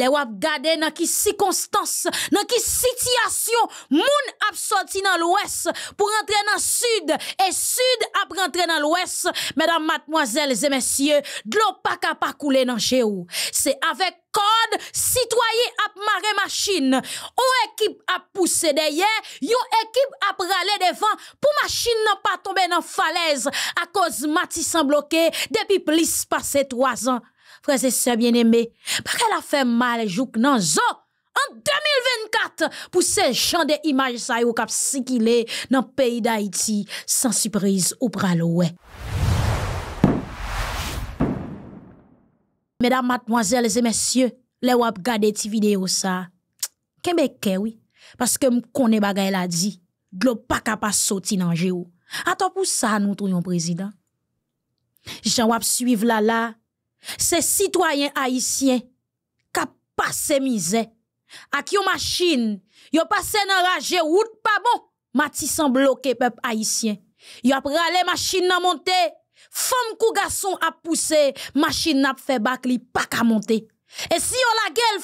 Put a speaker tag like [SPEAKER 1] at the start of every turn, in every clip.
[SPEAKER 1] Le wap gade nan ki sikonstans, nan ki sityasyon, moun ap soti nan lwes pou rentre nan sud, e sud ap rentre nan lwes, medan matmoazel zemensye, dlo pa kapakoule nan che ou. Se avek kod, sitwaye ap mare machin, ou ekip ap puse deye, yo ekip ap rale devan pou machin nan pa tobe nan falez, akos mati san bloke depi plis pase 3 an. Frèze se bien eme, bakè la fè mal jouk nan zo, an 2024, pou se chande imaj sa yo kap sikile nan peyi da iti, san suprise ou pralowe. Medam matmoazèl, zè mesyè, le wap gade ti video sa, kemeke wè, paske m konè bagay la di, glopak apa soti nan je ou. Atop ou sa nou ton yon prezident? Jichan wap suiv lala, citoyens haïtiens qui passent pase à ki yo machine Yo rage nan raje route pas bon Matisan bloke peuple haïtien Yo ap machine machine nan monte femme kou garçon ap pousser machine n'a fe bak li pas qu'à monter et si yon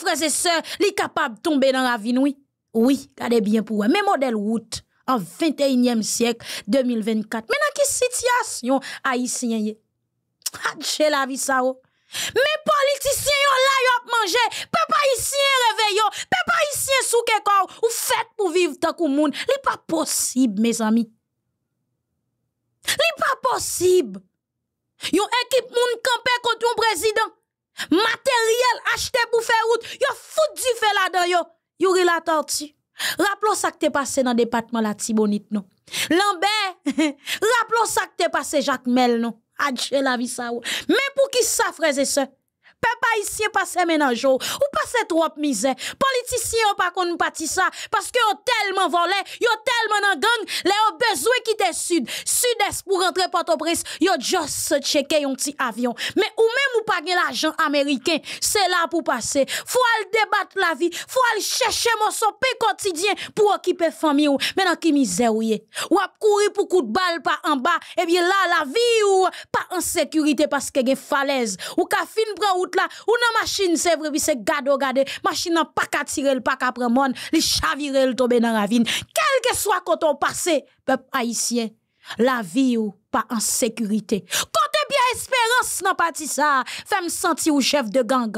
[SPEAKER 1] la sœurs les capables Li tomber dans la vie Oui, oui gardez bien pour eux mais modèle route en 21 e siècle 2024. Mais qui situation situation a la vie ça Me politisyen yon layop manje, pepa isyen reveyon, pepa isyen souke kaw, ou fet pou viv tak ou moun. Li pa posib, me zami. Li pa posib. Yon ekip moun kampe kont yon prezident, materyel achete pou feyout, yon fout di fey la den yon. Yon relator ti, rappelon sa ki te pase nan departman la tibonit nou. Lambè, rappelon sa ki te pase Jacques Mel nou. adje la vie ça. Mais pour qui ça, frères et sœurs? Peuple haïtien passe ménage ou passe trop misère. Politicien pas qu'on pati ça parce que ont tellement volé, ont tellement en gang, les ont besoin quitter sud, sud-est pour rentrer Port-au-Prince, ont juste checker un petit avion. Mais ou même ou pas l'argent américain, c'est là pour passer. Faut aller débattre la vie, faut aller chercher mon sopé quotidien pour occuper famille ou. Maintenant qui misère ou yé. Ou ap courir pour coup de balles pas en bas, et eh bien là la vie ou pas en sécurité parce que y falaise ou ka fin prend ou route là, ou la machine, c'est vrai, puis c'est gado gade, machine n'a pas qu'à tirer, le pas qu'à prendre, Les les le tomber dans ravine. Quel que soit quand on passé, peuple haïtien, la vie ou pas en sécurité. Quand bien espérance n'a pas ça, fait me sentir au chef de gang.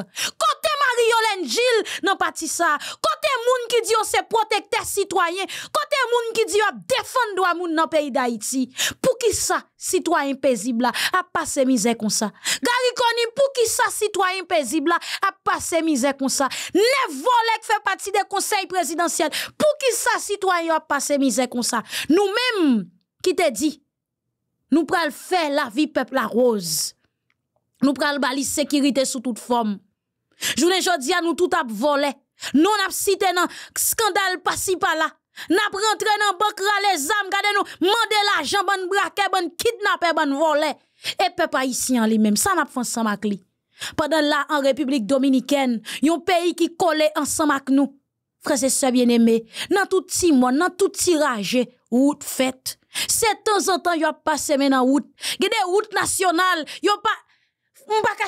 [SPEAKER 1] Jill n'a pas dit ça. Côté moun qui dit oh, c'est protecteur citoyen, côté moun qui dit on oh, défendre droit moun dans pays d'Haïti. Pour qui ça citoyen paisible là a passé misère comme ça. Gary Koni pour qui ça citoyen paisible là a passé misère comme ça. Ne volek fait partie des conseils présidentiels. Pour qui ça citoyen a passé misère comme ça. Nous-mêmes qui te dit nous pral faire la vie peuple la rose. Nous pral bali sécurité sous toute forme. Journée jodi a nous tout a volé. Nous n'a cité nan scandale pas si pas là. N'a rentré nan banque les zam, gade nous demandé l'argent bon braqué bon kidnappé bon volé. Et ici en lui-même ça n'a pas fait ensemble avec Pendant là en République dominicaine, yon pays qui colle ensemble avec nous. Frères et sœurs bien-aimés, dans tout timon, mois, dans tout tirage route fête. C'est temps en temps yon passe maintenant route. Gede route nationale, yon pas on pas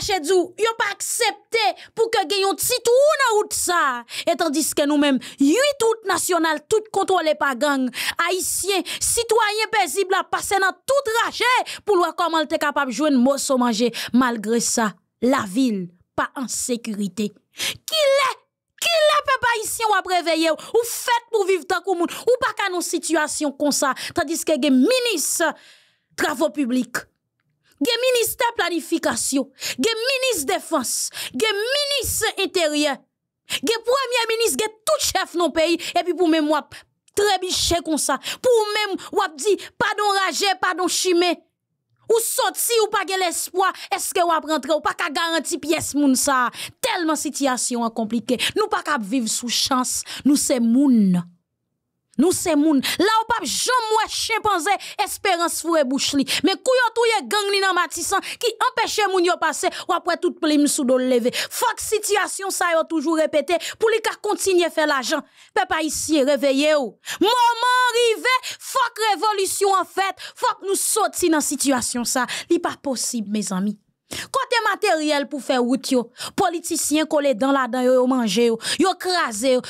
[SPEAKER 1] pas accepté pour que gagne un petit na ça. Et tandis que nous-mêmes, huit routes nationales, tout contrôlées par gang, Haïtien, citoyens paisibles à passer dans tout rachet pour voir comment t'es capable de jouer une morceau manger. Malgré ça, la ville, pas en sécurité. Qui est, Ki la pas ici ou ou, ou pour vivre viv moun, ou pas ka situation situation ça. sa, tandis que gen travaux travaux publics gen planification, planification, gen défense, gen ministre intérieur, gen premier ministre, gen tout chef non pays, et puis pour même très biché comme ça, pour même wap dit, pardon rage, pardon chimé, ou sorti ou pas l'espoir, est-ce que wap rentre ou pas ka garanti pièce moun ça, tellement situation compliquée, nous pas ka vivre sous chance, nous c'est moun. Nous c'est moun. Là ou pas jamais chimpanzé espérance fouet bouche li. Mais ont touye gang li nan matissan qui empêche moun yo passer ou après tout plume sous dos Faut Fuck situation ça yo toujours répété pour li continuent à faire l'argent. Peuple ici réveillez ou. Moment arrivé, fuck révolution en fait. Fuck nous sortir dans situation ça. Li pas possible mes amis. Côté matériel pour faire route politiciens politicien les dans la dedans yo, manger yo, yo craser yo,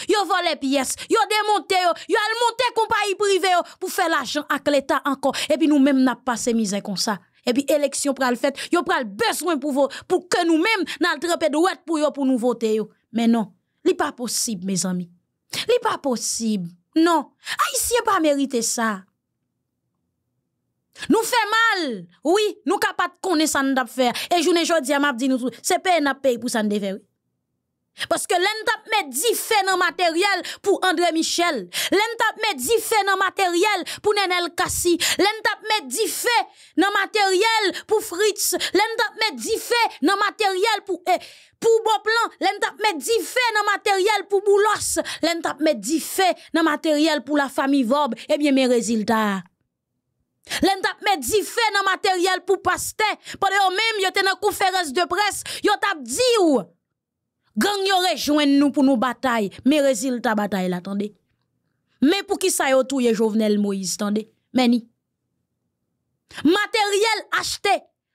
[SPEAKER 1] pièces, ils démonter yo, yo monter compagnie privée pour faire l'argent à l'état encore et puis nous même n'a pas ces misère comme ça. Et puis élection pral fait, yo pral besoin pour vous pour que nous mêmes n'al de pour pour nous voter Mais non, n'est pas possible mes amis. n'est pas possible. Non, n'a pas mérité ça. Nous fait mal. Oui, nous capables de connaître ça nous faire. Et je ne jodi m'a dit nous c'est pas n'a pays pour ça nous faire. Parce que l'entap met 10 faits dans matériel pour André Michel. L'entap met 10 faits dans matériel pour Nenel Kassi. L'entap met 10 faits dans matériel pour Fritz. L'entap met 10 faits dans matériel pour, eh, pour Boplan. L'entap met 10 faits dans matériel pour Boulos. L'entap met 10 faits dans matériel pour la famille Vob. Eh bien, mes résultats, Len tap met di faits nan matériel pou paste, pwede yo même, yo te nan conférence de presse, yo tap di ou. Gang yo rejoen nous pour nous batay, me résultat bataille, batay la, tande. Me pou ki sa yo touye Jovenel Moïse, tande, meni. Matériel acheté,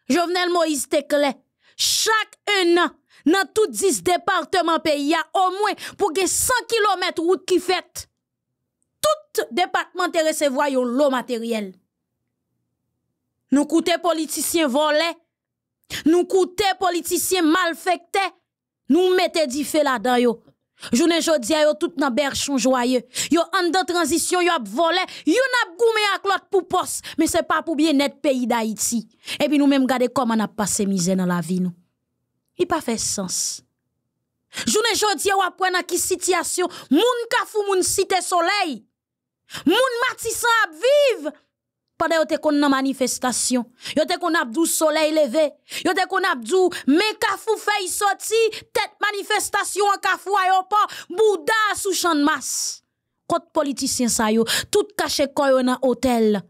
[SPEAKER 1] Jovenel Moïse te clair. Chaque un an, nan tout 10 pays, y a au moins, pour que 100 km route qui fait. Tout département te recevoir yo matériel. matériel. Nous coûter politiciens volés. Nous coûter politiciens malfectés. Nous mettez des faits là-dedans, yo. Journée jodia yo tout nan berchon joyeux. Yo en transition yo a volé, yo n'a goumé à l'autre pour poste, mais c'est pas pour bien net pays d'Haïti. Et puis nous même garder comment on a passé misère dans la vie nous. Il pas fait sens. Journée jodia ou après dans qui situation, moun ka fou moun cité soleil. Moun matissant a vivre pendant que vous manifestation. Vous êtes qu'on a dou soleil levé. Vous êtes qu'on a dou mais kafou fait sorti, tête manifestation en kafou aéroport, bouda sous champ de masse. Kote politicien yo, tout caché quoi dans hôtel.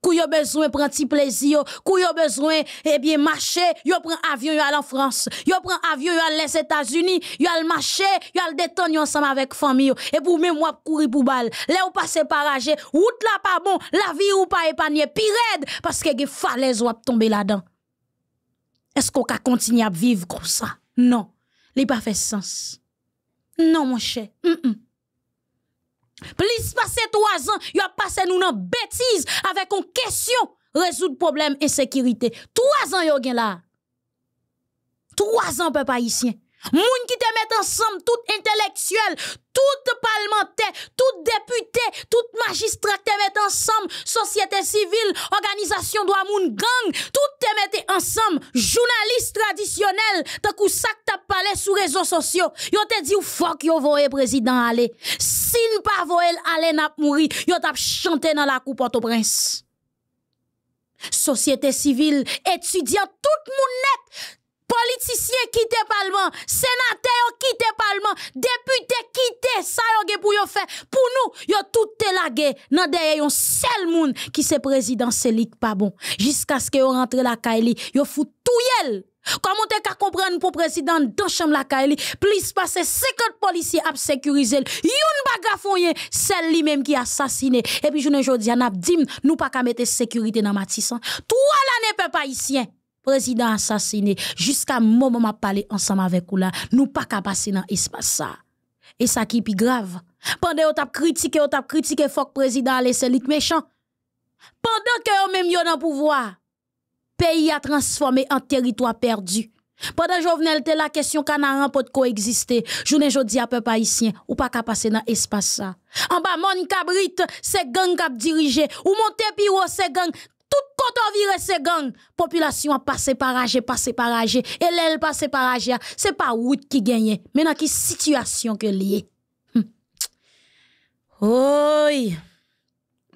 [SPEAKER 1] Kou yo besoin prend petit plaisir, kou yo besoin eh bien marcher, yo prend avion yo en France, yo prend avion yo à les États-Unis, yo al marcher, yo al détendre ensemble avec famille et pour même moi courir pour balle. Là ou passer paragé, route là pas bon, la vie ou pas épanier pire parce que ge falaise ou tomber là-dedans. Est-ce qu'on va continuer à vivre comme ça Non, il pas fait sens. Non mon cher. Mm Plis pase 3 an, yo a pase nou nan betiz Avek kon kesyon Rezout problem e sekirite 3 an yo gen la 3 an pe pa isyen Moun qui te mettent ensemble, tout intellectuel, tout parlementaire, tout député, tout magistrat te met ensemble, société civile, organisation droit moun gang, tout te met ensemble, journaliste traditionnel, tant que ça que t'as parlé sur réseaux sociaux, yo te dit ou fuck yo voye président aller. Si nous pas voye aller n'a mouri, yo t'a chanté dans la coupe au prince Société civile, étudiants, tout moun net, politiciens kite sénateurs sénateurs quittent députés qui kite ça y ge pou pour pour Pour Pour tout toute la ge nan deye yon seul moun qui se président selik pas bon. ce ce yon rentre la Kaili, yon fout tout yel. Comment t'es qu'à comprendre pour président dans chambre la Kaili, plus passer 50 policiers à sécuriser. bagafon pas celle lui même qui assassiné. Et puis je ne dis, an nous nous pas qu'à mettre sécurité dans Matissan. Trois l'année peuple haïtien président assassiné, jusqu'à moment m'a parlé ensemble avec ou là, nous pas capable passer dans espace ça. Et ça qui est plus grave. Pendant que vous critiqué, vous critiqué, le président les l'élite méchants, Pendant que vous même dans le pouvoir, pays a transformé en territoire perdu. Pendant Jovenel te la question canarin pour coexister. Journée jodi à peuple haïtien ou pas capable passer dans espace ça. En bas mon cabrit, c'est gang cap dirigé ou monter piro c'est gang tout en viré se gang, population a passé passe parage, a passé par passe Ce c'est pas route qui gagne, mais dans qui situation que lié. Hm.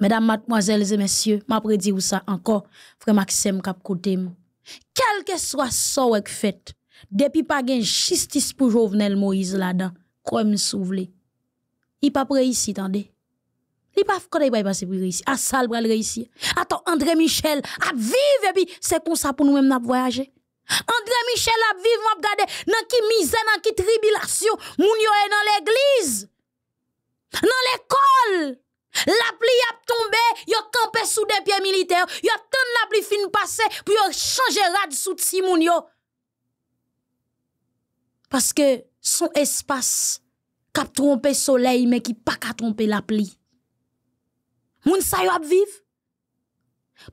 [SPEAKER 1] Mesdames, mademoiselles et messieurs, m'a prédit ou ça encore, frère Maxime cap côté Quel que soit ce que fait, depuis pas gain justice pour Jovenel Moïse là-dedans, comme souvlé Il pas prêt ici, attendez. Il n'y a pas de passer pour réussir. À il pour réussir. Attends, André Michel, a vivre, et puis c'est comme ça pour nous-mêmes, voyager. André Michel a vivre, m'a regardé, dans qui misère, dans qui tribulation, moun est dans l'église, dans l'école. La pli a tombé, yo campé e sous des pieds militaires, a tant la pli fin passer pour yon changer rad sous de moun Parce que son espace cap trompé soleil mais qui pas trompé la pli. Moun sa yo ap viv.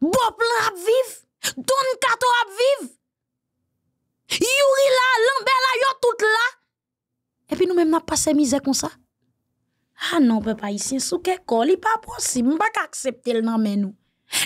[SPEAKER 1] Bon plan ap viv. Don kato ap viv. Yuri la, lambe la, yo tout la. Et puis nous même n'a pas se misère comme ça. Ah non, papa, ici, sou quel col, il pas possible. pas accepter le nom, nous.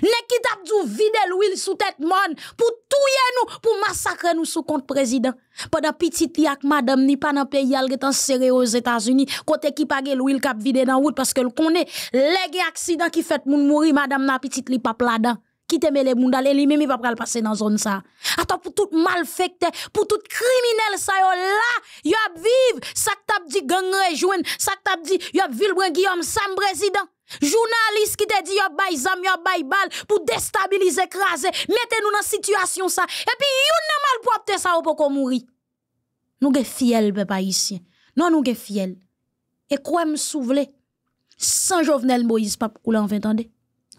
[SPEAKER 1] Nèg qui t'a vider vide l'huile sous tête monde pour touyer nous, pour massacrer nous sous compte président. Pendant petit li madame ni pas dans pays al getan serré aux États-Unis, côté qui pa l'huile cap vide dans route parce que le connaît les accidents qui fait moun mourir madame na petite li là-dedans qui t'aime les mondes et lui-même, il va pas passer dans zone ça. Attends, pour tout malfecté, pour tout criminel, ça yo là, yo a vivre, ça que t'as dit gang rejoindre, ça que t'as dit, yo a vilbre Guillaume, Sam président. Journaliste qui te dit yo bay zam, yo bay bal, pour déstabiliser, écraser, mettez-nous dans situation ça. Et puis, yon nan mal propre ça ou pour mourit. Nous sommes fiel, papa ici. Non, nous sommes fiel. Et quoi me souvle? Sans Jovenel Moïse, pas couler en 20 ans.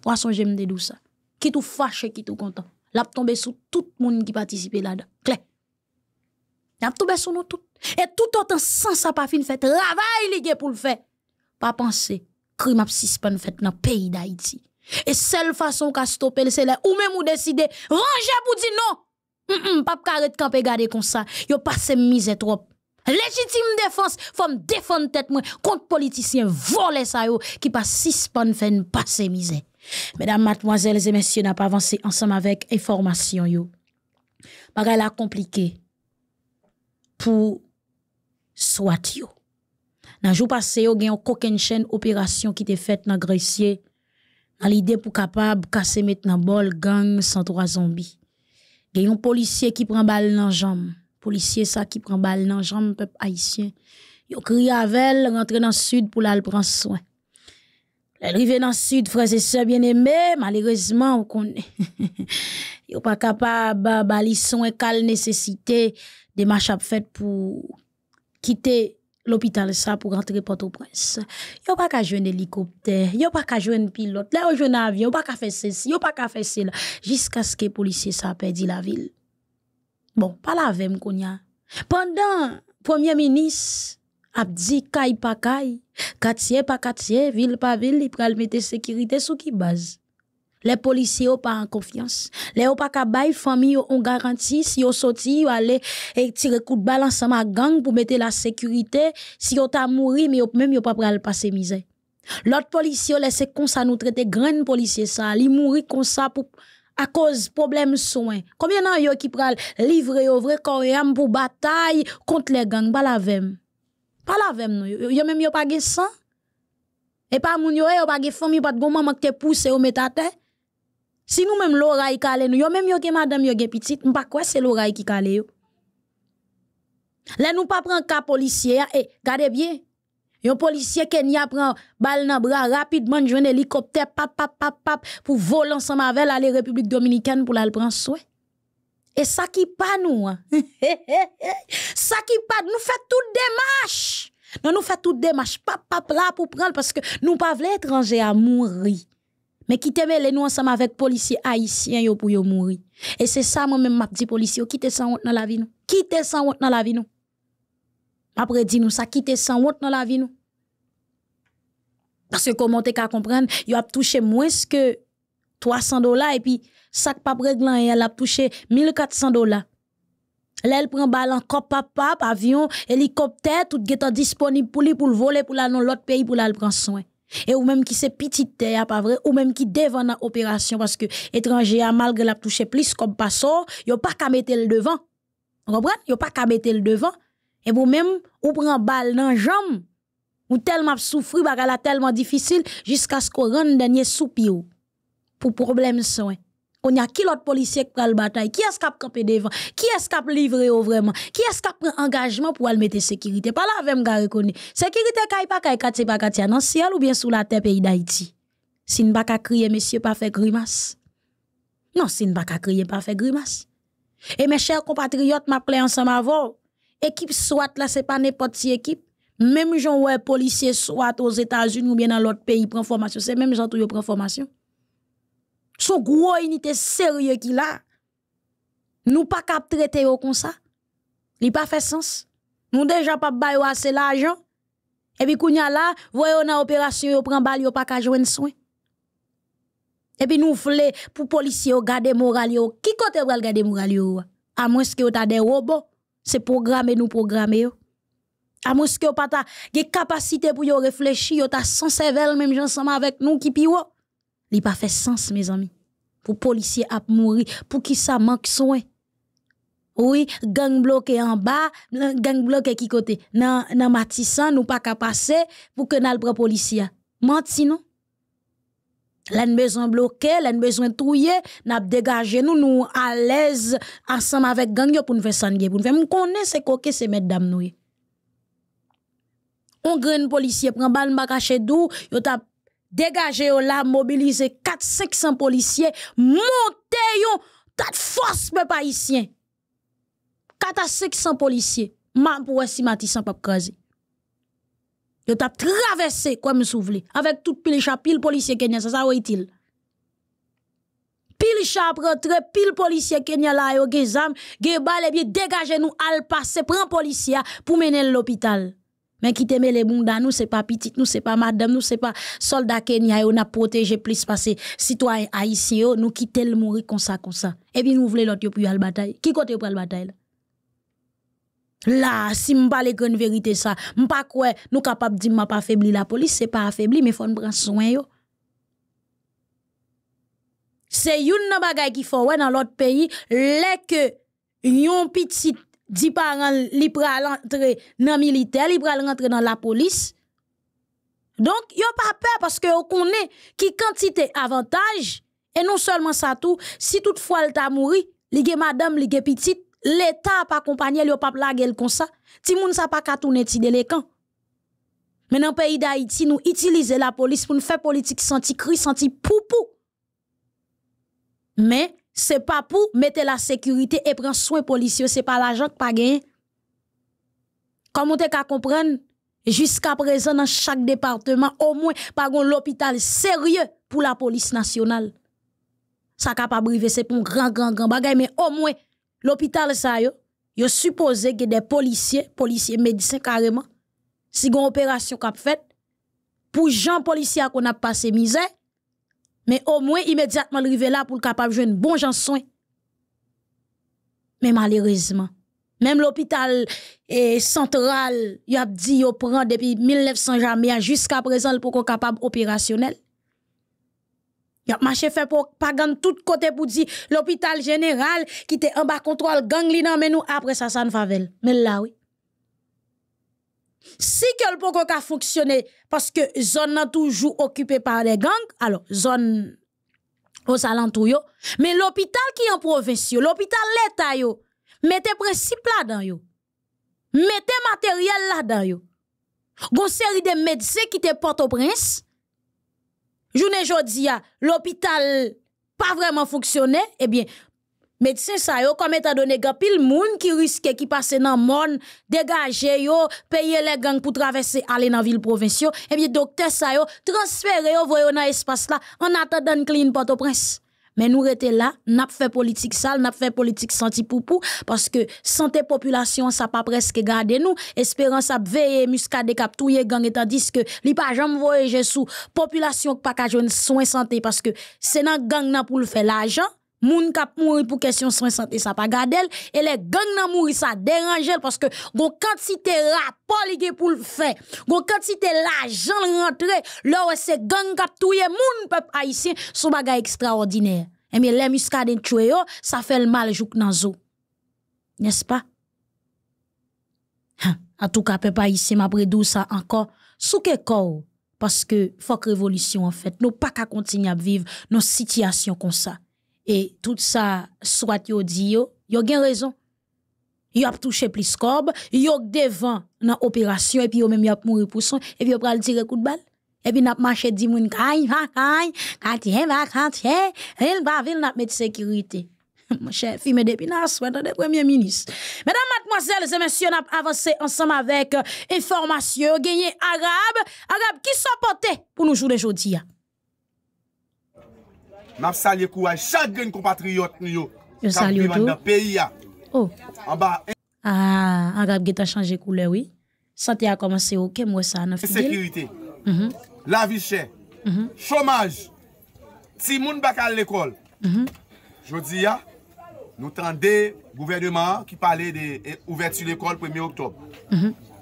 [SPEAKER 1] Ou à son de douce? ki tou fache, ki tou kontan. L ap tombe sou tout moun ki patisipe la da. Kle. L ap tombe sou nou tout. E tout an tan san sa pa fin fete, ravay li gen pou l fe. Pa panse, krim ap sispan fete nan peyi da iti. E sel fason ka stopel, se la ou men mou deside, ranje pou di nou. M, m, pap karet kan pe gade kon sa, yo pa se mize trop. Legitime defanse, fom defon tet mwen, kont politisyen, vole sa yo, ki pa sispan fene pa se mize. Mesdames, mademoiselles et messieurs, n'a pas avancé ensemble avec information yo. Bagay la compliqué pour soit yo. Nan jou passé yo gen eu chaîne opération qui était faite dans Gracier dans l'idée pour capable casser maintenant bol gang trois zombies. Gen un policier qui prend balle dans jambe, policier ça qui prend balle dans jambe peuple haïtien. Yo crié avec rentré dans sud pour la prendre soin. Arrivé dans le sud, et sœurs bien malheureusement, malheureusement on ne yo pas faire et cal nécessité de de la fête pour quitter l'hôpital ça pour rentrer Port-au-Prince. Yo pas qu'à jouer un hélicoptère, yo pas qu'à jouer un pilote, là yo jouer un avion, yo pas qu'à faire ceci, yo pas qu'à faire cela jusqu'à ce que les policiers ça perdu la ville. Bon, pas la même, konya. Pendant premier ministre Abdi, kay pa kay, katye pa katye, ville pa ville li pral mette sécurité sou ki base. Le policiers pas pa en confiance. le pas pa kabay, famille yo on garantie, si yo vont yo e, tirer coup de kout à ma gang pour mettre la sécurité. si yo ta mouri, me yo, yo pa pral pase L'autre policier, polisye laisse lese ça nou traite policier policier sa, li mouri ça pour à cause problème soins. Combien d'an yo qui pral livrer au vrai coréen pour bataille contre les gangs balavem? pas la même nous yo même yo pas gen sang et pas moun yo eh, pas gen famille pas de maman qui te pousse vous met à terre si nous même l'oreille calé nous yo même yo gen madame yo gen petite pas quoi c'est l'oreille qui calé yo là nous pas un cas policier et eh, gardez bien un policier Kenya prend balle dans bras rapidement un hélicoptère pap pap pap pour voler ensemble avec la République dominicaine pour la prendre souhait. Et ça qui pas nous. Hein. Ça qui pas nous fait toute démarche. Non, nous fait toutes démarche, pas pap là pour prendre, parce que nous pas voulons étranger à mourir. Mais qui vous les nous ensemble avec policiers haïtiens pour mourir. Et c'est ça, moi-même, m'a dit policiers, qui sans honte dans la vie nous. Qui sans honte dans la vie nous. Après, nous ça, qui sans honte dans la vie nous. Parce que comment t'es qu'à comprendre, il a touché moins que 300 dollars et puis sac pas réglant elle a touché 1400 dollars. Là, elle prend balle encore papa, avion, hélicoptère, tout est disponible pour lui pour le voler pour aller dans l'autre pays pour le prendre soin. Et ou même qui c'est petite terre, pas vrai, ou même qui devant dans opération parce que étranger a malgré l'a touché plus comme passo, yo pas qu'à mettre le devant. Vous Yo pas qu'à mettre le devant. Et vous même ou prend balle dans jambe. Ou tellement souffri, bagala tellement difficile jusqu'à ce qu'on rende dernier soupir pour problème soin. On y a qui l'autre policier qui prend le bataille? Qui est-ce qui a campé devant? Qui est-ce qui a livré au vraiment? Qui est-ce qui a pris engagement pour aller mettre sécurité? Pas là avec gars reconnu. Sécurité est pas est kati pas kati dans ciel ou bien sous la terre pays d'Haïti. Si ne pas crier monsieur pas faire grimace. Non, si ne pas crier pas faire grimace. Et mes chers compatriotes, m'a ensemble avant. Équipe SWAT là c'est pas n'importe qui équipe. Même j'en ouais policier SWAT aux États-Unis ou bien dans l'autre pays prend formation, c'est même gens tout prend formation. Son gros unité sérieux qu'il a. Nous pas cap traiter comme ça. Il pas fait sens. Nous déjà pas bailler assez l'argent. Et puis kounya là, voyons na opération yo prend balle yo pas jouer joindre soin. Et puis nous voulons pour policiers garder moral yo. Qui côté pour garder moral À moins que t'as ta des robots, c'est programmer nous programmer À moins que yo pas ta capacité pour yo réfléchir, yo ta sans cerveau même ensemble avec nous qui pio. Li pas fait sens, mes amis. pour policiers ap mourir, pour qui ça manque soin. Oui, gang bloqué en bas, gang bloqué qui côté. Nan, nan matisan, nou pas ka passer pour ke nan prend pre menti, Manti nou. Len besoin bloke, len besoin touye, nous nous nous à l'aise ensemble avec gang yo pou nou nous connaître pou nou faire moun Nous se koke se met dam nou On gren polisye pren bal yo tap Dégagez-vous là, mobilisez 4-500 policiers, monte yon tat force force, pas quatre 4-500 policiers, man pour wè si matisan pap kaze. Yo tap traversé, quoi souvle, avec tout pile chap, ça kenyan, sa sa wè policiers chap rentre, pile policier kenyan la yo ge zam, ge bal al policier pour mener l'hôpital. Mais qui teme nous, bonda nous c'est pas petite nous c'est pas madame nous c'est pas soldat Kenya on a proteje plus pase sitwayen Haitien yo, nous ki mourir mouri ça konsa. ça et bien nous lot yo pour yo bataille. Qui Ki pour yo bataille Là, si je pas les grandes vérité ça, m'pas pas quoi nous capable dire m'a pas affaibli la police, c'est pas affaibli mais faut prendre soin yo. C'est une bagaille qui faut ouais dans l'autre pays, les que yon petite 10 parents li pral entrer dans militaire, li pral rentrer dans la police. Donc, yo pas peur parce que on connaît qui quantité avantage et non seulement ça tout, si toutefois elle t'a mouri li madame, li petite, l'État pas accompagné, li pas plagué comme ça. Ti moun sa pas ka tourner ti délicat. Mais dans le pays d'Haïti, nous utilisons la police pour nous faire politique senti cri, senti poupou. Mais c'est pas pour mettre la sécurité et prendre soin policier, c'est pas l'argent qui pas gagné. Comme on te qu'à comprendre, jusqu'à présent dans chaque département au moins par l'hôpital sérieux pour la police nationale. Ça capable briver c'est pour un grand grand grand bagage mais au moins l'hôpital ça yo, yo supposé que des policiers, policiers médecins carrément si une opération qu'a fait pour gens policiers qu'on a passé misère mais au moins, immédiatement, est là pour capable de jouer bon bonne soin. Mais malheureusement, même l'hôpital central, il a dit, il prend depuis 1900 jamais jusqu'à présent pour qu'on capable opérationnel. Il a marché fait pour pas tout côté pour dire l'hôpital général qui était en bas contrôle gang mais nous après ça ça ne favel. Mais là oui. Si le poko ka fonctionner parce que zone est toujours occupée par les gangs, alors zone aux alentours mais l'hôpital qui est en province l'hôpital l'état mettez principe là-dedans yo. Mettez matériel là-dedans yo. Gon série de médecins qui te portent au prince. Journée jodi ah, l'hôpital pas vraiment fonctionné, eh bien, médecins, ça est, comme étant donné tout pile moun qui risque qui passe dans mon dégager yo payer les gangs pour traverser aller dans ville provinciale Eh bien docteur ça transférez-vous yo voyo dans espace là en attendant clean Port-au-Prince mais nous rete là n'a fait politique sale n'a fait politique senti poupou parce que santé population ça pas presque garder nous espérance a veiller muscade cap touyer gang tandis que li pas voyagent voyager sous population pas ka joine soin santé parce que c'est dans gang nan pour le faire l'argent Moun kap mouri pour question soins santé ça pas gadel et les gang nan mouri ça dérange parce que gon quantité rapport li pour le faire gon quantité l'argent rentré là c'est gang kap touye moun peuple haïtien son bagay extraordinaire et eh bien les muscadin tué ça fait le mal jouk nan zo n'est-ce pas hein? en tout cas peuple haïtien m'après dou ça encore sous que corps parce que faut révolution en fait nous pas qu'à continuer à vivre nos situations comme ça et tout ça, soit yo dio yo, gen raison. Yo a touché plus corbe, yo devant dans opération et puis yo même yo a mouri pour son et puis yo pral tirer coup de balle. Et puis n'a marché 10 moun kay va kay, katien hein, va katien, hein, il va ville n'a met sécurité. Mon cher filmé depuis n'a soit de premier ministre. Mesdames, mademoiselle et messieurs, n'a avancé ensemble avec euh, information gagné arabe, arabe qui sont pour nous jouer aujourd'hui.
[SPEAKER 2] N ap salye kou a chak gen kompatriyot nou yo. Yo salye ou tou? Sak vivan da peyi ya. Ou? Oh. An ba. A,
[SPEAKER 1] ah, an rap ge ta chanje koule oui. Sante a komanse ou ke mwesa an a fidel.
[SPEAKER 2] Sekirite. Mm-hmm. La vi chè. Mm-hmm. Chomaj. Ti moun bakal l'ekol. Mm-hmm. Jodi ya, nou tan de gouvernement ki pale de e, ouverti l'ekol premye oktob. Mm-hmm.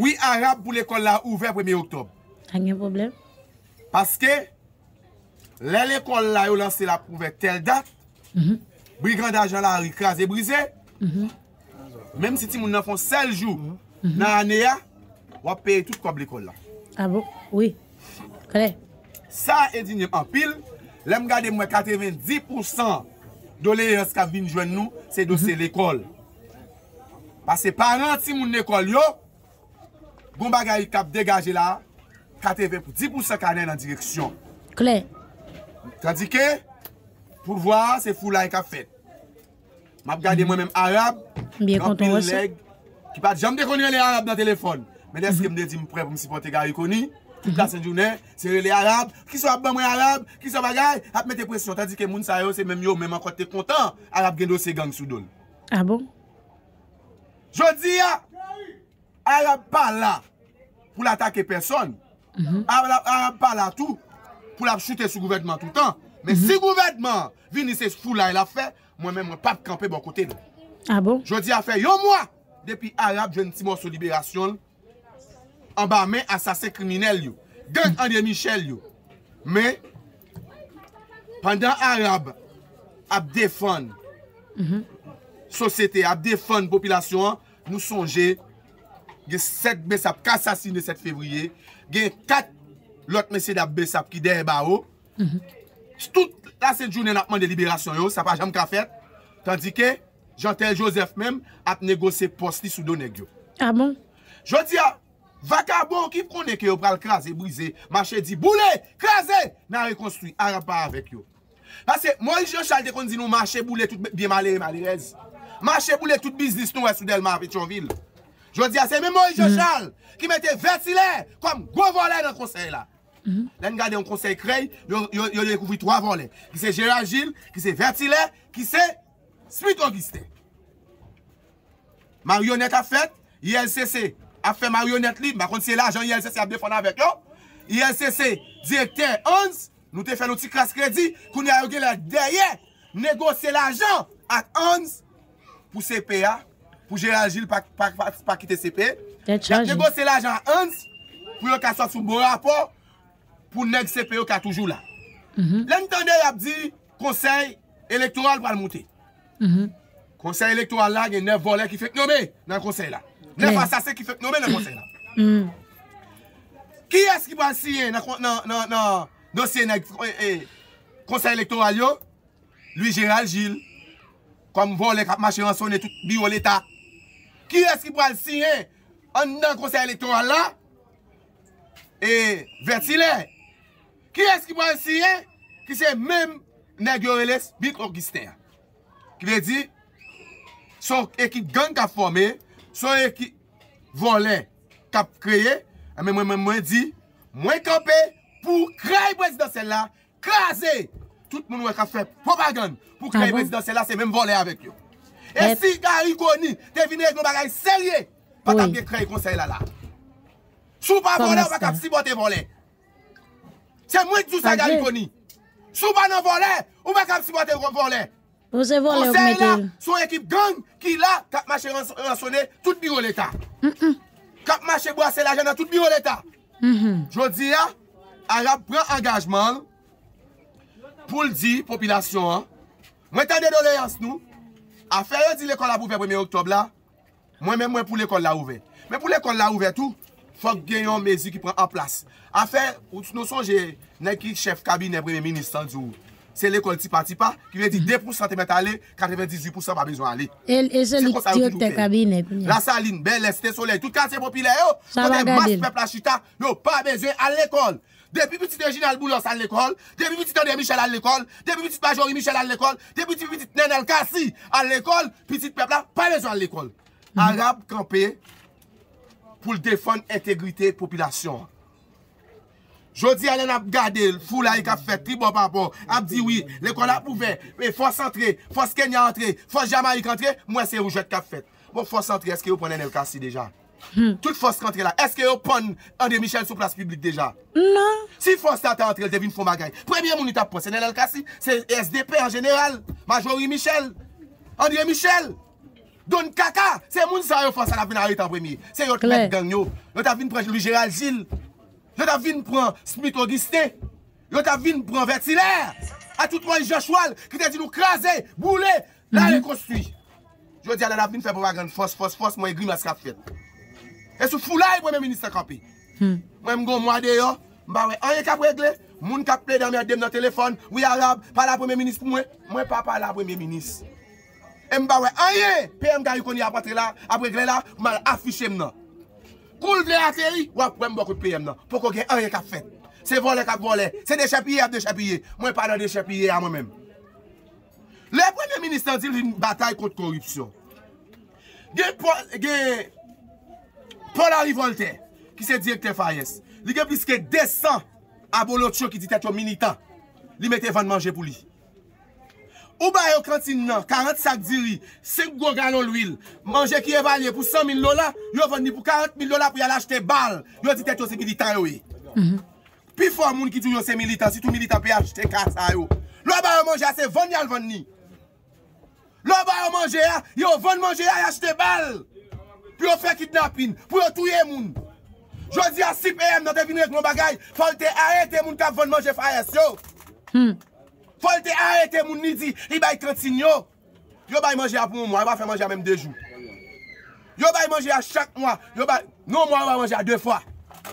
[SPEAKER 2] Ouye a rap pou l'ekol la ouvert premye oktob. An gen problem? Paske... Lè l'ekol la yo bon lan se la pouve tel dat, brigandajan la a rikaze brize, mèm se ti moun nan fon sel jou nan aneya, wap peye tout kòp l'ekol la.
[SPEAKER 1] Abo, oui, klè.
[SPEAKER 2] Sa edi nye anpil, lèm gade mwen kateven 10% do le yez kap vin jwen nou, se dosè l'ekol. Pase paran ti moun l'ekol yo, gomba ga yi kap degaje la, kateven pou 10% kade nan direksyon. Klè. Tadi ke, pou vwa, se fou la mm-hmm. e ka fet. Map gade mwen mèm Arab,
[SPEAKER 1] mwen apil leg,
[SPEAKER 2] ki pat jam de konye lè Arab nan telefon. Men eske mde di mpre pou msi pote gare konye, tout la se jounè, se lè Arab, ki so ap ban mwen Arab, ki so bagay, ap mette presyon, tadi ke moun sa yo se mèm yo, mèman kote te kontan, Arab gen do se gang sou don. A ah bon? Jodi ya, Arab pa la, pou l'atake person, mm-hmm. Arab pa la tou, pou la chute sou gouvedman tout an, men sou gouvedman, vinise sou foul la e la fe, mwen men mwen pape kampe bon kote. Non. Ah bon? A bo? Jodi a fe, yo mwa, depi Arab, jwen ti moun sou liberasyon, amba men asase kriminel yo, gen mm. Ander Michel yo, men, pandan Arab, ap defon, mm-hmm. sosete ap defon popilasyon, nou sonje, gen 7 bes ap kasasine 7 fevriye, gen 4, lot mese dap bes ap ki der ba ou, stout mm-hmm. la sen jounen apman deliberasyon yo, sa pa jam ka fet, tandike, jantel Josef mem, ap negose posti sou donen yo. A ah bon? Jodi ya, vakabon ki prone ke yo pral kreze, brize, mache di boule, kreze, nan rekonstruy, an repa avèk yo. Pase, mou yon chal de kon di nou, mache boule tout biye malè, malirez. Mache boule tout biznis nou, esou del ma avè chon vil. Jodi ya, se mè mou yon chal, ki mm-hmm. mète vetsile, kom govole nan konsey la. Mhm. Len gade yon konsey krey, yon yon yon yon yon yon yon yon yon yon Yon yon yon yon yon yon yon yon yon yon yon yon yon yon Ki se gira jil, ki se vertile, ki se Spiton giste Marionette a fet Yelcese a fet marionette li Maka konti se l ajan yelcese a defonan vek yo Yelcese direkte enz Nous te fè nou ti kras kredi Kou nou ya yon gen la derye Negose l ajan at enz Pou sepe a Pou gira jil pa ki te sepe Negose l ajan anz Pou yo ka sò sou mou rapò pou nèk CPO ka toujou la. Mhm. Lè n'tanè ap di konsey elektoral pou al mouti. Konsey mhm. elektoral la, gen nef volè ki fèk nomè nan konsey la. Nèf asase ki fèk nomè nan konsey la.
[SPEAKER 1] Ki mhm.
[SPEAKER 2] esk ki pou al siye nan dosye konsey eh, eh, elektoral yo? Louis Gérald Gilles. Kom volè kap maché anson etout bi ou l'Etat. Ki esk ki pou al siye an nan konsey elektoral la? Et eh, vertilè Ki es ki mwen siye? Ki se menm nagyore les bik orkisten ya. Ki ve di, son ekit gang ka fome, son ekit vole, kap kreye, anmen mwen mwen mwen di, mwen kope, pou kray prezidansel la, kaze, tout moun wè ka fè propagand, pou kray ah bon? prezidansel la, se menm vole avèk yo. E si gari goni, te vine nou bagay serye, pat apye kray konsel la la. Sou pa vole, wak ap si bote vole. Se mwen djous a gali koni. Sou ban nan volè, ouwe kap si bote ou kon volè. Ose volè ou mète ou. Son ekip gang ki la kap mache rasonè tout biro l'Etat. Kap mache boase la jè nan tout biro l'Etat. Jodi ya, Arab pran angajman pou l'di popilasyon an. Mwen tan de dole yans nou. Afè yon di l'ekon la pou vè 1è oktob la, mwen mwen mwen pou l'ekon la ouve. Mwen pou l'ekon la ouve tout. Fok genyon mezi ki pren an plas. Afen, ou tout nou son je, nen ki chef kabine bremen ministan zou, se lekol ti pati pa, ki ven di 2% te met ale, 98% ba bezon ale.
[SPEAKER 1] El e jenik ti yo te kabine. La
[SPEAKER 2] saline, bel este sole, tout kante popile yo, kote mas pepla chita, yo pa bezon ale lekol. Depi piti te jine al boulyos ale lekol, depi piti te onde michel ale lekol, depi piti te majori michel ale lekol, depi piti piti te nenel kasi ale lekol, piti pepla pa bezon ale lekol. Mm-hmm. Arab, kampe, pou l defon integrite popilasyon. Jodi alen ap gade, fou la yi kap fet, tri bon pa bon, ap diwi, lè kon ap pou ven, e fòs antre, fòs kenya antre, fòs jama yi kap fet, mwen se rujet kap fet. Mwen bon, fòs antre, eske yon ponnen el kasi deja? Hmm. Tout fòs kante la, eske yon pon André Michel sou plas publik deja? Non. Si fòs tante antre, devin fòm agay. Premye mouni tap pon, se nen el kasi, se SDP an jeneral, majori Michel, André Michel. Don kaka, se moun sa yo fos an ap vin a re tan bremiye. Se yot met geng yo, yot ap vin pren Louis Gérald Gilles, yot ap vin pren Smith Auguste, yot ap vin pren Vertilair, atout moun Joshua, ki te di nou kreze, boule, la yon mhm. konstwi. Yo di an ap vin feb wagan fos, fos, fos, moun egrime as ka fet. E sou foulay bremen minister kapi. Hmm. Mwen mgon mwa deyo, mba we an ye kap regle, moun kap ple de mwen dem nan telefon, we Arab, pala bremen minister pou mwen, mwen pa pala bremen minister pou mwen. Mba we a ye, PM ga yu konye apatre la, apwe gle la, mal afishe mna. Koul vle ate yi, wap we mbokou PM na, poko gen a ye kap fet. Se vole kap vole, se dechapye ap dechapye, mwen pa nan dechapye a mwen men. Le pwene minister di lini batay kote korupsyon. Gen pola rivolte, ki se direkte fayes. Li gen pliske desan apolot chok ki ditat yo minitan. Li mette van manje pou li. Ou ba yo krantin nan, 40 sak ziri, 5 gwa gano lwil, manje ki evalye pou 100.000 lola, yo vande ni pou 40.000 lola pou yal achete bal. Yo zite to se militan yo e. Pi fwa moun ki tou yo mm-hmm. se militan, si tou militan pou yal achete kasa yo. Lo ba yo manje a se vande yal vande ni. Lo ba yo manje a, yo vande manje a yal achete bal. Pou yo fwe kidnapping, pou yo touye moun. Jou zi a sip e m nan devine ek moun bagay, fol te arete moun kap vande manje fayes yo. Hmm. Folte arete moun nidi, li bay kretin yo. Yo bay manje a pou moun mwa, yo bay fè manje a menm de jou. Yo bay manje a chak mwa, yo bay... Non mwa, yo bay manje a de fwa.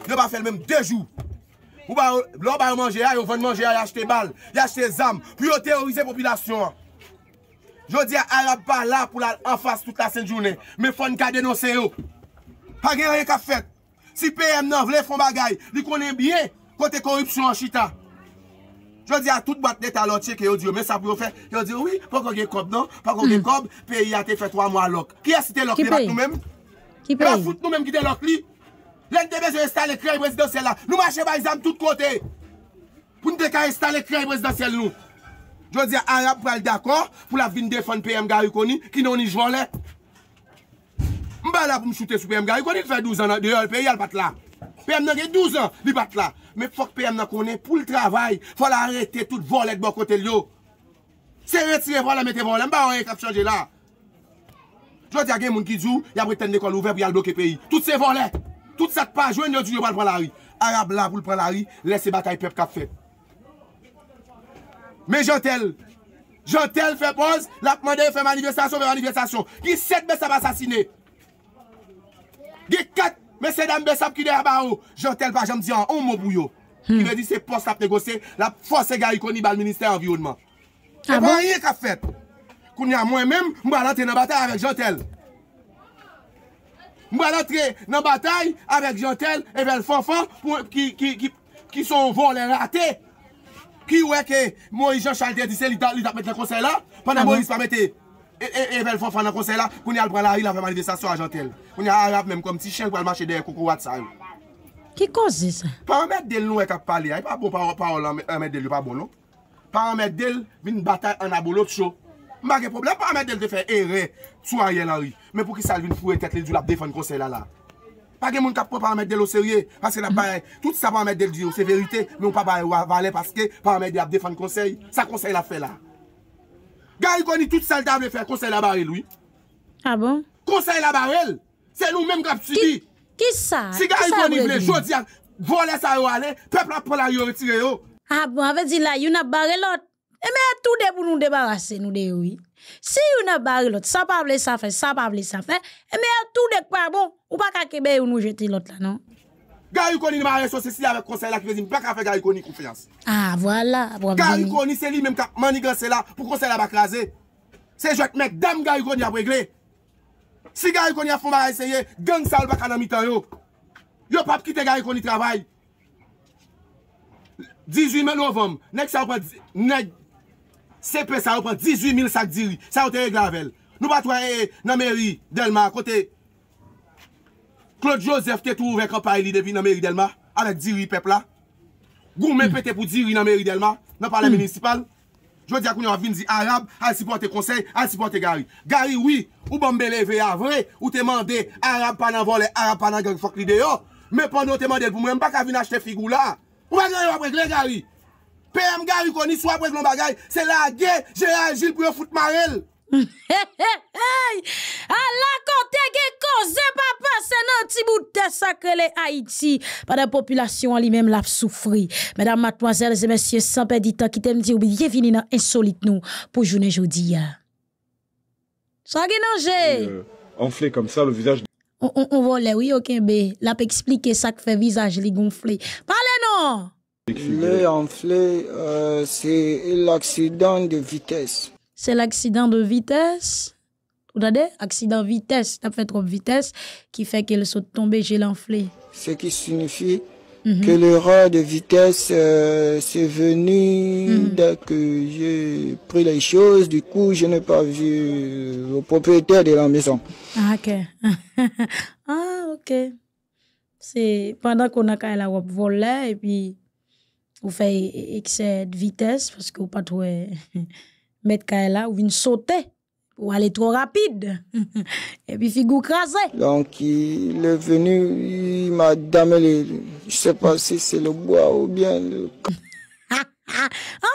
[SPEAKER 2] Yo bay fè menm de jou. Lo bay manje a, yo ven manje a yachte bal, yachte zam, pi yo teorize popilasyon. Yo di a Arab par la pou la an fwas tout la sen jounen, me fon ka denose yo. Hage rin ka fet, si PM nan vle fon bagay, li konen biye kote korupsyon an chita. Yo di ya, tout bat net alot che ke yo di yo, men sa pou yo fe, yo di yo, wii, pou kon gen kob nan, pou kon gen kob, peyi a te fe twa mwa lok. Ki ya si te lok de bak nou men? Ki peyi? La foute nou men ki te lok li. Len de beze yon estal ekre yon presidansyel la. Nou mache ba yon zam tout kote. Pou yon de ka estal ekre yon presidansyel nou. Yo di ya, ara pou al de akor, pou la vin defon pey yon gar yon koni, ki nou ni jvan le. Mba la pou m choute sou pey yon gar yon koni, kwen yon fe 12 an de yon pey yon pat la. PM nan gen 12 an li bat la. Me fok PM nan konen pou l travay, fwa la arete tout volet bon kote l yo. Se retire volet, mette volet, mba wè yon fap chanje la. Jwa diya gen moun ki djou, ya breten de kon ouve pou yal bloke peyi. Tout se volet, tout sat pa jwen, yon djou yon bal pran la ri. Arab la pou l pran la ri, lese batay pep ka fè. Me jantel, jantel fè poz, lakman dè fè manifestasyon, fè manifestasyon. Ki set mè sa pa sasine. Ge kat, Mè sè dam bè sap ki dè a ba ou, jantel pa jèm di an, ou mò bou yo. Ki mè di se post ap negose, la fòs e ga yi koni bal minister environman. E pa yi e kap fèt. Kouni an mwen mèm, mwa lantre nan batay avèk jantel. Mwa lantre nan batay avèk jantel, evèl fòn fòn, ki son vò lè ratè. Ki wè ke mwen yi je chalde di se, li dap mèt le konsey la, pwè nan ah bon? mwen yi se pamètè. E, e, evel fò fò nan konsey la, koun yal pran la ri la fèm anive sasyon a jantel. Koun yal araf mèm kòm ti chen kòm al mâche de koukou wad sa yon. Ki kòzi sa? Pan mèd del nou e kap pale a, e pa bon pa ou lan mèd del yon pa bon nou. Pan mèd del vin batay anabou lòt chò. Mwage problem, pan mèd del te fè erè, tso a yon la ri. Mwen pou ki sal vin fò etek li djou la pde fòn konsey la la. Page moun kap pou pan mèd del o serye, paske la pare, tout sa pan mèd del diyo, se verite, mwen Gari koni tout sal tab le fè, konsey ah bon? la barel, oui. A bon? Konsey la barel! Se nou menm kap su di! Ki sa? Si gari koni ble, jodi ak volè sa yo ale, pepl ap pola yo retire yo!
[SPEAKER 1] A bon, ave di la, yon ap barel lot! Eme, e tou de pou nou debarase nou de, oui. Si yon ap barel lot, sa pavle sa fè, sa pavle sa fè, eme, eh, e tou de kwa bon, ou pa kakebe yon nou jeti lot la, non?
[SPEAKER 2] Gari koni ni ma reso se si la vek konsey la ki vezi mi, baka fe gari koni konfiyans.
[SPEAKER 1] A, wala. Gari
[SPEAKER 2] koni se li menm ka mani glase la pou konsey la baklaze. Se jwet mek dam gari koni a bregle. Si gari koni a foma a eseye, geng sa ou baka nan mitan yo. Yo pap kite gari koni travay. 18 men wovom, nek sa ou pa... Sepre sa ou pa 18 mil sakdiri, sa ou te reglavel. Nou batwa e nan meri del ma kote... Claude Joseph te tou ouvek an pari li devin an meri delma, an ek diri pepla. Goum hmm. men pete pou diri an meri delma, nan pale hmm. municipal. Jwè di akoun yon avin zi Arab, an sipote konsey, an sipote gari. Gari wii, ou banbele vey avre, ou te mande Arab pa nan vole, Arab pa nan genk fok li deyo. Oh. Men pan nou te mande pou mwen, bak avin achte figou la. Ou ban genk yon apwek le gari? Pem gari koni swa
[SPEAKER 1] apwek lomba gari, se la genk jerajil pou yo fout marel. à la côté qui cause papa c'est notre petit bout de sacré les Haïti pendant population elle même l'a souffri mesdames mademoiselles et messieurs sans perdre de temps qui t'aime dire bienvenue dans insolite nous pour journée aujourd'hui hein. ça qui euh,
[SPEAKER 3] enflé comme ça le visage
[SPEAKER 1] on, on, on vole, oui, ok, mais la peut expliquer ça que fait visage, est gonflé. Parlez, non!
[SPEAKER 3] Le enflé, euh, c'est l'accident de vitesse
[SPEAKER 1] c'est l'accident de vitesse. Vous avez accident vitesse, tu as fait trop de vitesse, qui fait qu'elle saute tombée, j'ai l'enflé.
[SPEAKER 3] Ce qui signifie mhm. que l'erreur de vitesse, euh, c'est venu mhm. dès que j'ai pris les choses, du coup, je n'ai pas vu le euh, propriétaire de la maison.
[SPEAKER 1] Ah, ok. ah, ok. C'est pendant qu'on a quand même la robe volée, et puis, vous fait excès de vitesse, parce qu'on pas trouvé mettre Kaela ou une sauter ou aller trop rapide. et puis figou crasé.
[SPEAKER 3] Donc il est venu, il m'a damé je sais pas si c'est le bois ou bien le...
[SPEAKER 1] ah,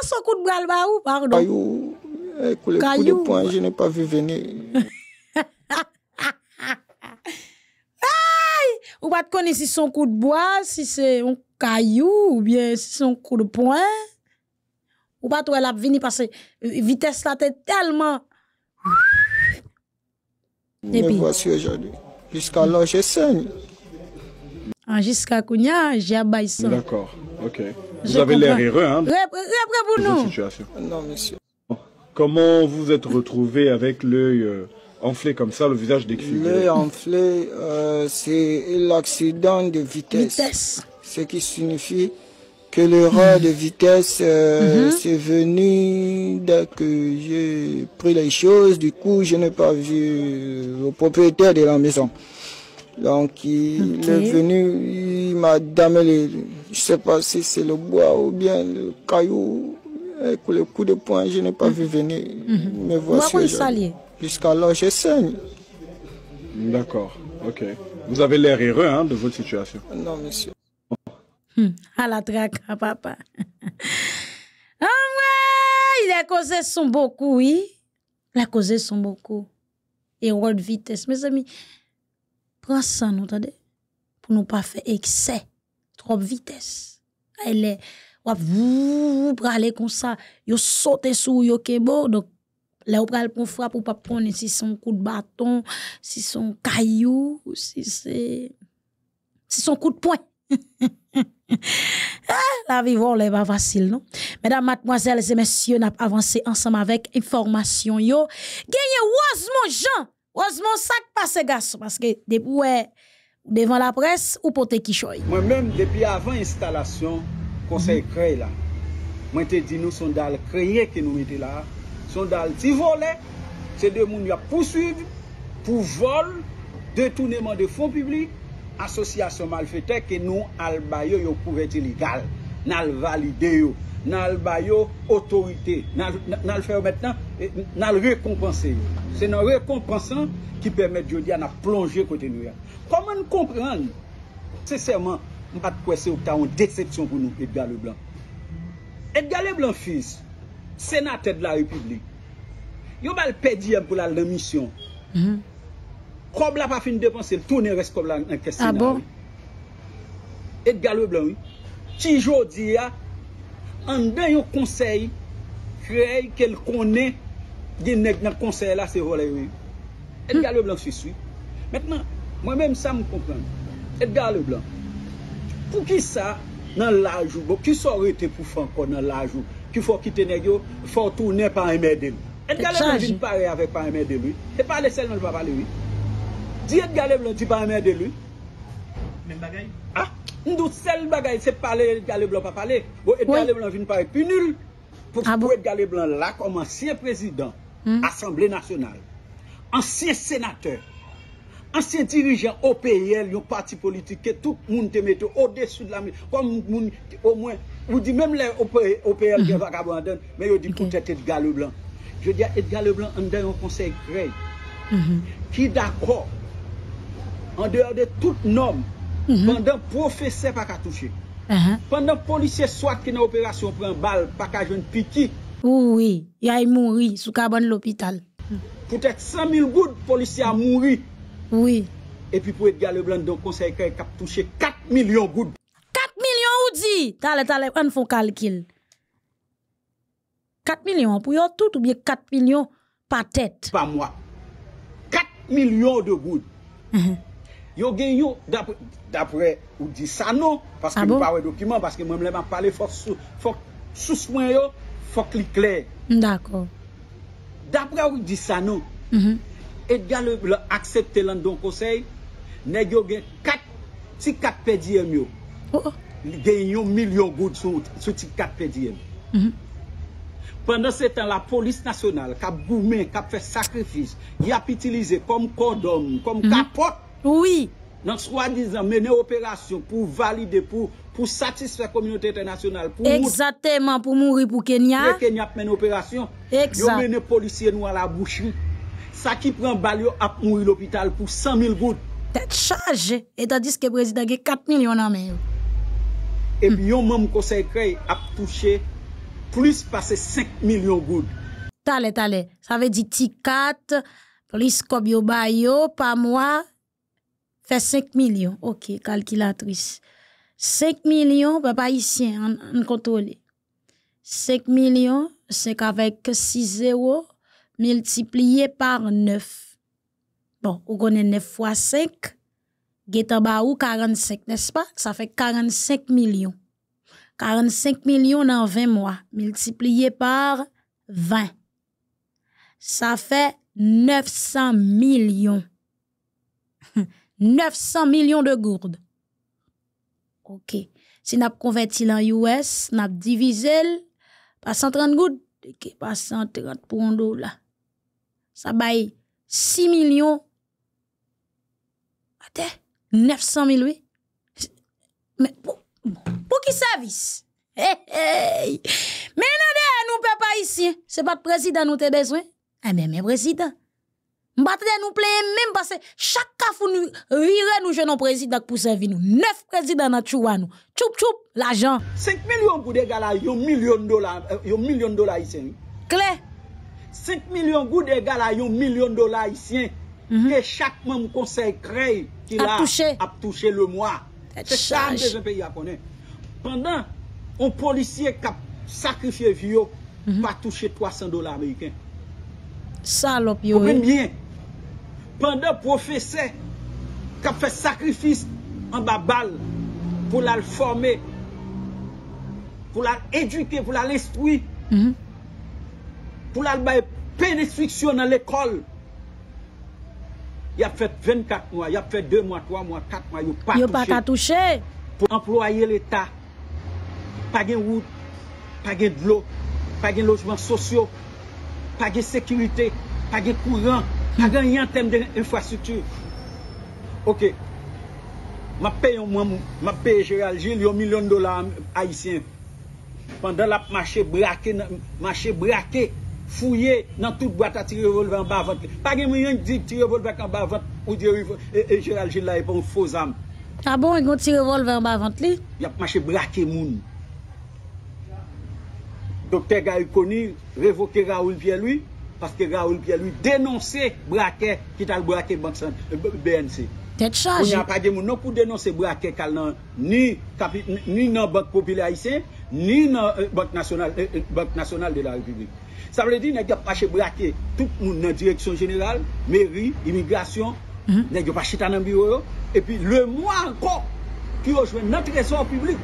[SPEAKER 1] son coup de bois, le barou, pardon. Caillou,
[SPEAKER 3] le eh, coup de poing, je n'ai pas vu venir.
[SPEAKER 1] Aïe! Ou pas de connaître si son coup de bois, si c'est un caillou ou bien si c'est un coup de poing. Ou pas toi, elle a parce euh, que vitesse là, était tellement.
[SPEAKER 3] Et puis. aujourd'hui. Jusqu'à là, je saigne.
[SPEAKER 1] Ah, jusqu'à Kounia, j'ai abaissé
[SPEAKER 3] D'accord, ok. Vous avez l'air heureux, hein?
[SPEAKER 1] Reprends pour nous.
[SPEAKER 3] Situation. Non, monsieur. Comment vous êtes retrouvé avec l'œil euh, enflé comme ça, le visage défiguré L'œil enflé, euh, c'est l'accident de vitesse. vitesse. Ce qui signifie que le rat de mhm. vitesse s'est euh, mhm. venu dès que j'ai pris les choses. Du coup, je n'ai pas vu le propriétaire de la maison. Donc, il est venu, il m'a damé les, ne sais pas si c'est le bois ou bien le caillou, avec le coup de poing, je n'ai pas vu mhm. venir. voici Me
[SPEAKER 1] voici.
[SPEAKER 3] là, je saigne. D'accord, ok. Vous avez l'air heureux hein, de votre situation. Non,
[SPEAKER 1] monsieur. Hmm. à la traque papa. ah ouais, les causes sont beaucoup, oui. Les causes sont beaucoup. Et de vitesse. Mes amis, prends ça, nous pour ne pas faire excès, trop vitesse. Elle est, vous, pour comme ça, vous sautez sur yo kebo, donc là, vous le pour frappe pour pas prendre si son coup de bâton, si c'est un caillou, si c'est, si c'est coup de poing. Ah, la vie volée pas facile, non? Mesdames, mademoiselles et messieurs, nous avancé ensemble avec information. Yo, gagnez heureusement, Jean, heureusement sac passe garçon, parce que depuis devant la presse ou pote qui choy.
[SPEAKER 4] Moi-même, depuis avant installation, conseil mhm. créé là, moi te dit nous sont dans le créé que nous mettait là, sont dans le voler c'est deux moun qui poursuivre pour vol, détournement de fonds publics, asosyasyon mal fete ke nou albayo yo pou veti legal, nan alvalide yo, nan albayo otorite, nan alfero metnan, nan alrekompanse yo. Se nan rekompansan ki pwemet yo di an ap plonje kote nou yan. Koman nou komprende? Seseyman, mpa tpwese ou ta woun decepsyon pou nou Edgar Leblanc. Edgar Leblanc fils, senatèd la republik. Yo mal pedi yon pou la lèmisyon. Mm-hmm. Kob la pa fin depanse, l toune res kob la an kesina. A ah bon? Et galwe blan, ti jodi a, an den yon konsey kwey kel konen gen neg nan konsey la se volen bon, yon. Et galwe blan, si sou. Mwen menm sa mou kompran. Et galwe blan, pou ki sa nan lajou, pou ki sorite pou fankon nan lajou, ki fokite neg yo, fok toune pan eme den. Et galwe blan, vin pare avek pan eme den. E pale selman wap ale yon. Di Edgale Blanc, ti pa amèr de lui? Mèm bagay? Ha? Ah, mdou sel bagay, se pale Edgale Blanc pa pale. Bo Edgale Blanc jouni pale, punul. Po ah bon? Edgale Blanc la, kom ansye prezident, hmm? Assemblé Nationale, ansye senateur, ansye dirijen OPL, yon parti politik, ke tout moun te mette, o desu de la mè, ou di mèm lè OPL gen Vagabondan, mè yo di pou tèt Edgale Blanc. Je di ya Edgale Blanc, an dè yon konsey krej, ki hmm. d'akor, en dehors de toute norme, mhm. pendant que pendant professeur pas qu'à toucher. Uh-huh. Pendant policier soit qui dans opération un balle, pas qu'à un piqué.
[SPEAKER 1] Oui, il a mouru sous de l'hôpital. Peut-être 100 000 gouttes, policier
[SPEAKER 4] a mouru. Oui. Et puis pour Edgar blanc, le conseil a touché 4 millions de
[SPEAKER 1] gouttes. 4 millions ou dit on fait calcul. 4 millions pour tout ou bien 4 millions par tête pas moi
[SPEAKER 4] 4 millions de gouttes. Uh-huh. yo gen yon dapre ou di sanon ah paske mwen pawe dokiman paske mwen mwen pale fok sou smwen yon fok li kler
[SPEAKER 1] dapre
[SPEAKER 4] ou di sanon mm-hmm. et gen le aksepte lan don konsey ne gen yon gen 4,4 pdm yon gen yon milyon gout sou 4,4 pdm pwende se tan la polis nasyonal kap goumen, kap fe sakrifis yap itilize kom kodom kom mm-hmm. kapot Oui. Donc, soi-disant, mener opération pour valider, pour, pour satisfaire la communauté internationale. Pour
[SPEAKER 1] Exactement, pour mourir pour Kenya. Pour
[SPEAKER 4] Kenya mener opération. Exact. Ils menez policiers nous à la boucherie. Ça qui prend balle à mourir l'hôpital pour 100 000 gouttes. Tête chargée.
[SPEAKER 1] Et tandis que le président a 4 millions en main.
[SPEAKER 4] Et puis, yon même conseil a touché plus de 5
[SPEAKER 1] millions de gouttes. Tale, tale. Ça veut dire T4, police Kobio Bayo, pas moi. 5 millions, ok, calculatrice. 5 millions papa ici, on contrôler. 5 millions, c'est qu'avec 6 zéros multiplié par 9. Bon, on a 9 fois 5, getan 45, ou 45, pas? Ça fait 45 millions. 45 millions dans 20 mois, Multiplié par 20. Ça fait 900 millions 900 millions de gourdes. OK. Si n'a converti en US, n'a divisé par 130 gourdes, okay, par 130 pour un dollar. Ça baille 6 millions. Attends, 900 000, oui. Mais pour, qui service? Hey, Mais non, nous, pas ici. c'est pas le président nous t'es besoin. Ah, mais, mais président. Mbattez nous plaît même parce que chaque fois nous vire nous jeunes président pour servir nous. Neuf présidents dans Chouan nous. Choup choup l'argent. 5 millions pour des gars là, million dollars, euh, yon million de dollars
[SPEAKER 4] ici. Clé. 5 millions pour des gars là, million de dollars ici. Mhm. Et chaque membre conseil crée qui a touché a touché le mois. C'est ça que un pays à connaître. Pendant un policier qui a sacrifié vieux mhm. pas touché 300 dollars américains.
[SPEAKER 1] Salope yo. Vous bien
[SPEAKER 4] pandè profese kap fè sakrifis an babal pou lal formè pou lal eduke, pou lal espri pou lal baye penestriksyon an l'ekol y ap fè 24 mwa, y ap fè 2 mwa, 3 mwa, 4 mwa y ap fè 24 mwa, y ap fè 2 mwa, 3 mwa, 4 mwa Magan yon tem de infrastruktur Ok Ma pe yon moun Ma pe Gérald Gilles yon milyon dola Aisyen Pendan la ap mache brake Fouye nan tout boata Ti revolve an bavant li Pagin moun yon di ti revolve an bavant Ou di Gérald Gilles la epon fos am
[SPEAKER 1] A bon yon ti revolve an bavant li Yap mache
[SPEAKER 4] brake moun Dokter ga yon koni Revoke Raoul Velloui parce que Raoul Pierre lui dénoncer Braquet, qui t'a braqué banque euh, BNC.
[SPEAKER 1] Tête chargée. On n'a pas
[SPEAKER 4] de monde pour dénoncer braqué ni la ni banque populaire ici, ni la euh, banque nationale euh, banque nationale de la République. Ça veut dire n'a pas braqué tout le monde dans direction générale, mairie, immigration, mm-hmm. n'a pas acheté dans bureau et puis le mois encore qui rejoint notre réseau public.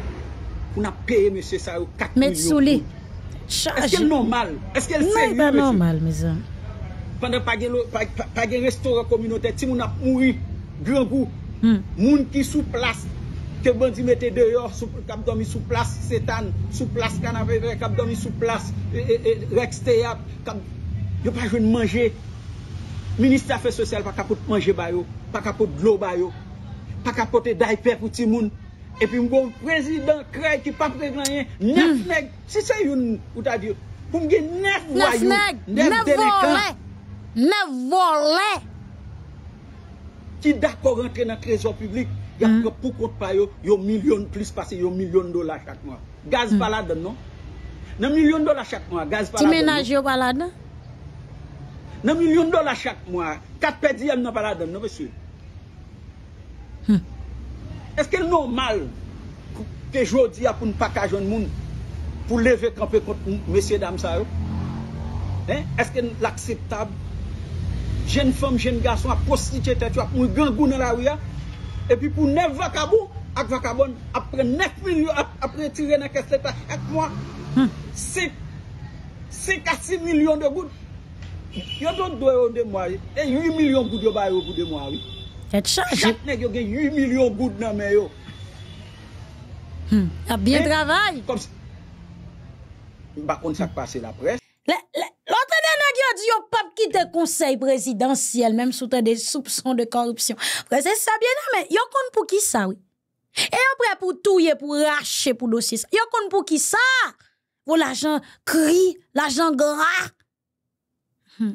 [SPEAKER 4] On a payé monsieur ça 4
[SPEAKER 1] millions. Est-ce qu'elle est normale?
[SPEAKER 4] Est-ce qu'elle est non, sérieuse? Non, ben normal, mizan. Pendant pa gen restaurant communautaire, ti moun ap mouri, moun ki sou plas, ke bandi mette deyor, se tan, se plas, reks teyap, yo pa jwen manje, Ministre Afèr Sosial pa kapote manje bayo, pa kapote glou bayo, pa kapote daipè pou ti moun, Epi mgo prezidant kre, ki pa kre kanyen, nef neg. Hmm. Si se yon ou ta diyo, pou mge nef vwa yon, nef denekan. Nef vwa le. Ki dakor rentre nan krezo publik, yon hmm. pou kont pa yon, yon milyon plus pase, yon milyon dola chak mwa. Gaz pala hmm. denon. Nan milyon dola chak mwa, gaz pala denon. Ti menaj non?
[SPEAKER 1] yo pala denon?
[SPEAKER 4] Nan milyon dola chak mwa, kat pedi yon pala denon, besi. Hmm. Eske nou mal ke jodi ap un paka joun moun pou leve kampe kont monsie dam sa yo? Eske lakseptab jen fom jen gason ap posti chete tu ap moun gen goun el a ou ya? Epi pou nef vakabou ak vakabon apre nef milyon apre ti ven ak esleta ek mwa? Se kasi milyon de goun? Yon don doye yon de mwa yon? E yon yon milyon goun yo baye yon goun de mwa yon? Faites ça, j'ai 8 millions de gouttes dans yo. Hmm, a bien
[SPEAKER 1] travail. Comme ça.
[SPEAKER 4] Si... ne la presse.
[SPEAKER 1] L'autre dernier a dit au pape qui te conseille présidentiel, même sous des soupçons de corruption. C'est ça bien, non, mais a compte pour qui ça, oui? Et après, pour tout, pour racher pour dossier y a compte pour qui ça? Pour l'argent cri, l'argent gras. Hmm.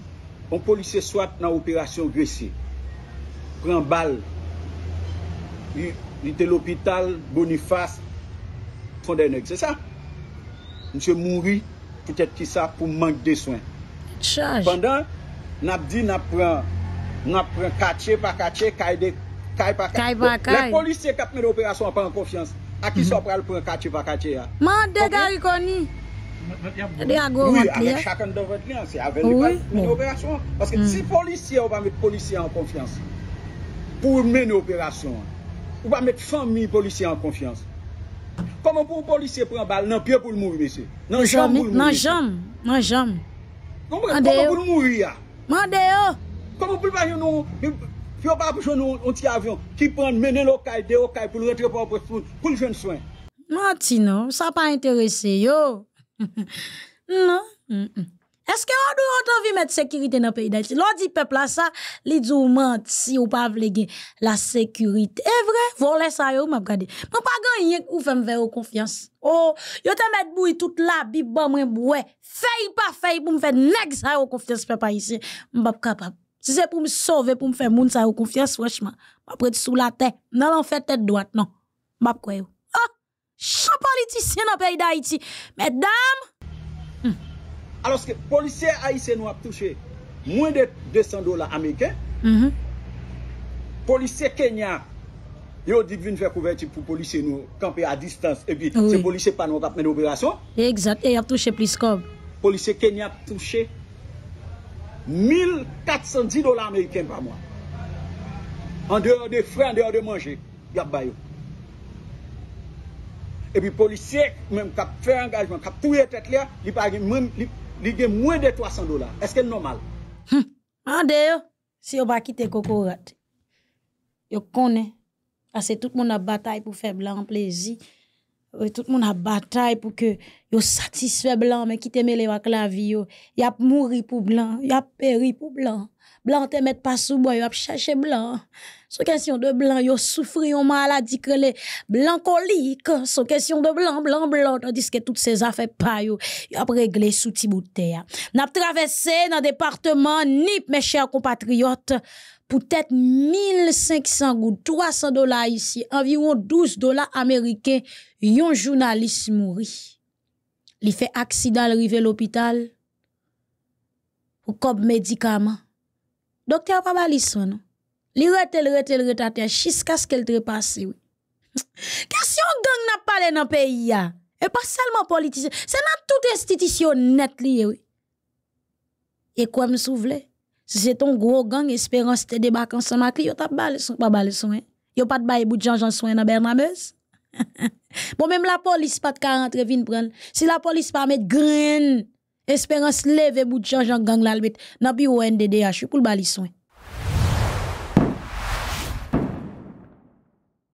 [SPEAKER 4] On polisye swat nan operasyon gresi. Pren bal. Y te l'opital, bonifas. Fonde nèk. Se sa? Mse mounri, pwetet ki sa pou mank de swan. Pendan, nap di nap pren kache pa kache, kaye pa kaye. Le polisye kap men operasyon pa an kofyans. A ki sa pral pren kache pa kache ya.
[SPEAKER 1] Man de gari koni. E de a go vat li an? Chaken
[SPEAKER 4] de vat li an, se a veni vat meni operasyon. Paske ti polisyen ou pa met polisyen an konfians. Pou meni operasyon. Ou pa met fami polisyen an konfians. Koman pou polisyen pren bal nan pye pou l mouvi mese? Nan jom pou l mouvi? Nan
[SPEAKER 1] jom, nan jom. Koman pou l mouvi ya? Man de yo. Koman pou l vajen
[SPEAKER 4] nou? Fyo pa pou joun nou nti avyon ki pren menen lo kay, de yo kay pou l retrepo pou
[SPEAKER 1] l joun souen. Man ti nou, sa pa enterese yo. non. Est-ce que on doit envie mettre sécurité dans le pays d'Haïti? L'on dit peuple là ça, li dit ou ment si ou pas vle la sécurité. Est eh, vrai, voler ça yo m'a regardé. M'a pas gagné ou fait me faire confiance. Oh, yo te mettre bouille toute la bi bon moi boue. Fait pas fait pour me faire nèg ça yo confiance Je ne M'a pas capable. Si c'est pour me sauver pour me faire moun ça yo confiance franchement. M'a prêt sous la tête. Non, en fait tête droite non. M'a quoi dans le pays d'Haïti. Hmm. Alors
[SPEAKER 4] Alors que policiers haïtien nous ont touché, moins de 200 dollars américains Mm -hmm. Kenya, yo dit vin fè couverture pour les nou à à et Et puis, oui. se pa pas ap men opération.
[SPEAKER 1] Exact, et touché touché plus policiers
[SPEAKER 4] Policiers Kenya touché touché 1410 dollars américains par mois. En dehors des frais, en dehors de manger, y'a bayou et puis policier même qui fait engagement, qui la tête là, il paye moins de 300 dollars. Est-ce que c'est normal
[SPEAKER 1] Ah, hum. d'ailleurs, si on va quitter Cocorate, Yo connaît parce que tout le monde a bataille pour faire blanc plaisir tout le monde a bataille pour que yo satisfait blanc mais qui t'aime les avec la vie yo a mouri pour blanc y a péri pour blanc blanc te mettre pas sous bois y a blanc sur question de blanc yo souffri une maladie que les blancs colique sur question de blanc blanc blanc tandis que toutes ces affaires pa yo y a réglé sous petit bout n'a traversé dans département Nip mes chers compatriotes peut-être 1500 gouttes, 300 dollars ici, environ 12 dollars américains, yon journaliste mourit. Il fait accident, arrive à l'hôpital, pour comme médicament. Docteur pas non? Li rete, retel, retate, jusqu'à ce qu'elle trépasse, oui. Question gang n'a pas dans le pays, Et pas seulement politicien, c'est dans toute institution net oui. Et quoi me souvle? Si c'est ton gros gang, espérance te débarque ensemble avec lui, yo t'a balé son, pas balé son, hein. Yo pas de bail bout de gens, j'en soin dans Bernameuse. bon, même la police pas de 40 vin prendre. Si la police pas mettre grain, espérance lever bout de gens, j'en gang la le mettre. N'a plus NDDH, pour le balé soin.